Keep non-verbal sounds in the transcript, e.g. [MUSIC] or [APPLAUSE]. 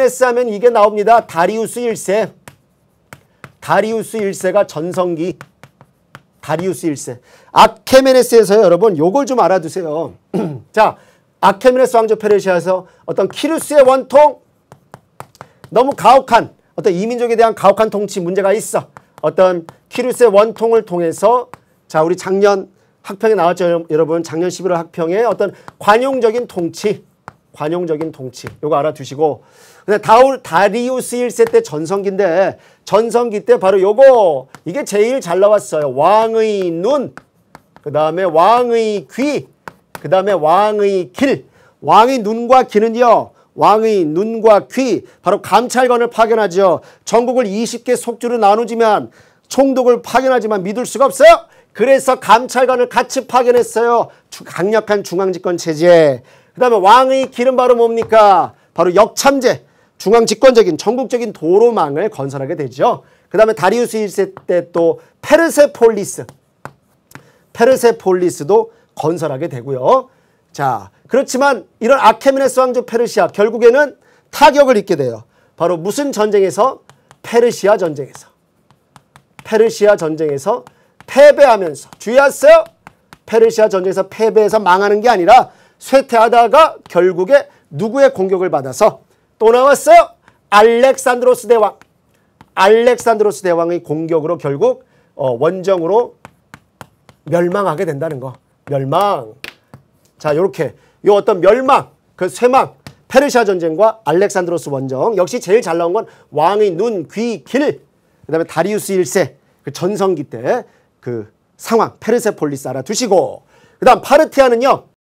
s n 스 하면 이게 나옵니다. 다리우스 1세. 다리우스 1세가 전성기. 다리우스 1세. 아케메네스에서요, 여러분. 요걸 좀 알아두세요. [CLEARS THROAT] 자, 아케메네스 왕조 페르시아에서 어떤 키루스의 원통 너무 가혹한 어떤 이민족에 대한 가혹한 통치 문제가 있어. 어떤 키루스의 원통을 통해서 자, 우리 작년 학평에 나왔죠, 여러분. 작년 11월 학평에 어떤 관용적인 통치 관용적인 통치. 요거 알아두시고. 근데 다울 다리우스 1세 때 전성기인데 전성기 때 바로 요거 이게 제일 잘 나왔어요. 왕의 눈. 그다음에 왕의 귀. 그다음에 왕의 길. 왕의 눈과 귀는요. 왕의 눈과 귀 바로 감찰관을 파견하죠. 전국을 20개 속주로 나누지만 총독을 파견하지만 믿을 수가 없어요. 그래서 감찰관을 같이 파견했어요. 강력한 중앙집권 체제. 그 다음에 왕의 길은 바로 뭡니까? 바로 역참제, 중앙집권적인 전국적인 도로망을 건설하게 되죠. 그 다음에 다리우스 1세 때 또 페르세폴리스, 페르세폴리스도 건설하게 되고요. 자, 그렇지만 이런 아케메네스 왕조 페르시아 결국에는 타격을 입게 돼요. 바로 무슨 전쟁에서? 페르시아 전쟁에서. 페르시아 전쟁에서 패배하면서 주의하세요. 페르시아 전쟁에서 패배해서 망하는 게 아니라 쇠퇴하다가 결국에 누구의 공격을 받아서 또 나왔어요. 알렉산드로스 대왕. 알렉산드로스 대왕의 공격으로 결국 어, 원정으로 멸망하게 된다는 거. 멸망. 자, 요렇게. 요 어떤 멸망, 그 쇠망, 페르시아 전쟁과 알렉산드로스 원정. 역시 제일 잘 나온 건 왕의 눈, 귀, 길. 그다음에 다리우스 1세 그 전성기 때 그 상황 페르세폴리스 알아두시고 그다음 파르티아는요.